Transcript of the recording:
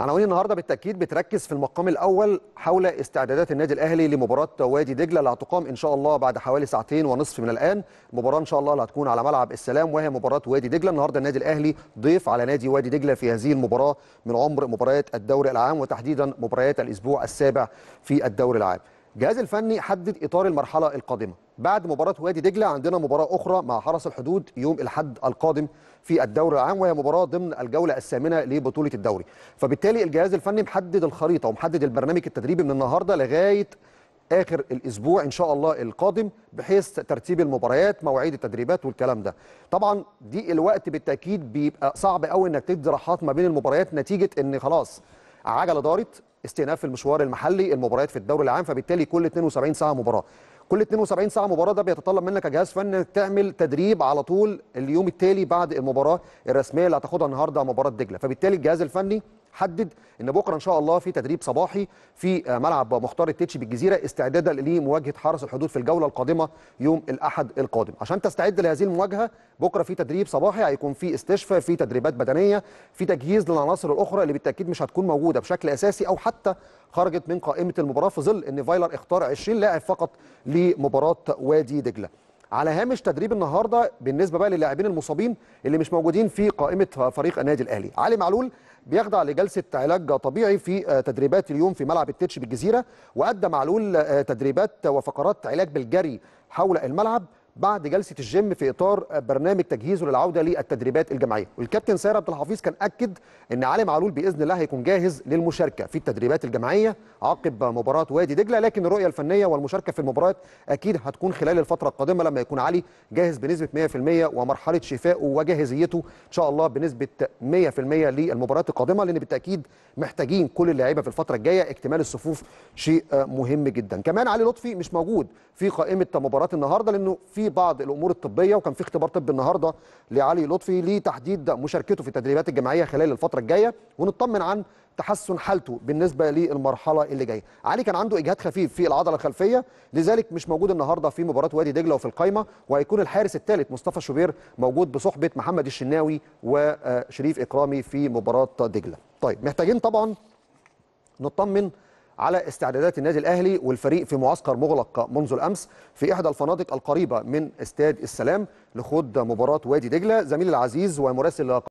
عناوين النهارده بالتاكيد بتركز في المقام الاول حول استعدادات النادي الاهلي لمباراه وادي دجله اللي هتقام ان شاء الله بعد حوالي ساعتين ونصف من الان المباراه ان شاء الله اللي هتكون على ملعب السلام وهي مباراه وادي دجله النهارده النادي الاهلي ضيف على نادي وادي دجله في هذه المباراه من عمر مباريات الدوري العام وتحديدا مباريات الاسبوع السابع في الدوري العام الجهاز الفني حدد اطار المرحله القادمه بعد مباراه وادي دجله عندنا مباراه اخرى مع حرس الحدود يوم الاحد القادم في الدوري العام وهي مباراه ضمن الجوله الثامنه لبطوله الدوري فبالتالي الجهاز الفني محدد الخريطه ومحدد البرنامج التدريبي من النهارده لغايه اخر الاسبوع ان شاء الله القادم بحيث ترتيب المباريات مواعيد التدريبات والكلام ده طبعا دي الوقت بالتاكيد بيبقى صعب قوي انك تدي راحات ما بين المباريات نتيجه ان خلاص عجله دارت استئناف المشوار المحلي المباريات في الدوري العام فبالتالي كل 72 ساعه مباراه كل 72 ساعه مباراه ده بيتطلب منك كجهاز فني انك تعمل تدريب على طول اليوم التالي بعد المباراه الرسميه اللي هتاخدها النهارده مباراه دجله فبالتالي الجهاز الفني حدد ان بكره ان شاء الله في تدريب صباحي في ملعب مختار التتش بالجزيره استعدادا لمواجهه حرس الحدود في الجوله القادمه يوم الاحد القادم عشان تستعد لهذه المواجهه بكره في تدريب صباحي هيكون في استشفاء في تدريبات بدنيه في تجهيز للعناصر الاخرى اللي بالتاكيد مش هتكون موجوده بشكل اساسي او حتى خرجت من قائمه المباراه في ظل ان فايلر اختار 20 لاعب فقط لمباراه وادي دجله على هامش تدريب النهارده بالنسبه بقى للاعبين المصابين اللي مش موجودين في قائمه فريق النادي الاهلي علي معلول بيخضع لجلسه علاج طبيعي في آه، تدريبات اليوم في ملعب التتش بالجزيره وادى معلول آه، تدريبات وفقرات علاج بالجري حول الملعب بعد جلسه الجيم في اطار برنامج تجهيزه للعوده للتدريبات الجماعيه والكابتن سير عبد الحفيظ كان اكد ان علي معلول باذن الله هيكون جاهز للمشاركه في التدريبات الجماعيه عقب مباراه وادي دجله لكن الرؤيه الفنيه والمشاركه في المباريات اكيد هتكون خلال الفتره القادمه لما يكون علي جاهز بنسبه 100% ومرحله شفائه وجاهزيته ان شاء الله بنسبه 100% للمباريات القادمه لان بالتاكيد محتاجين كل اللعيبه في الفتره الجايه اكتمال الصفوف شيء مهم جدا كمان علي لطفي مش موجود في قائمه مباراه النهارده لانه في في بعض الامور الطبيه وكان في اختبار طبي النهارده لعلي لطفي لتحديد مشاركته في التدريبات الجماعيه خلال الفتره الجايه ونطمن عن تحسن حالته بالنسبه للمرحله اللي جايه علي كان عنده اجهاد خفيف في العضله الخلفيه لذلك مش موجود النهارده في مباراه وادي دجله وفي القايمه وهيكون الحارس الثالث مصطفى شوبير موجود بصحبه محمد الشناوي وشريف اكرامي في مباراه دجله طيب محتاجين طبعا نطمن على استعدادات النادي الاهلي والفريق في معسكر مغلق منذ الامس في احدى الفنادق القريبه من استاد السلام لخوض مباراه وادي دجله زميلي العزيز ومراسل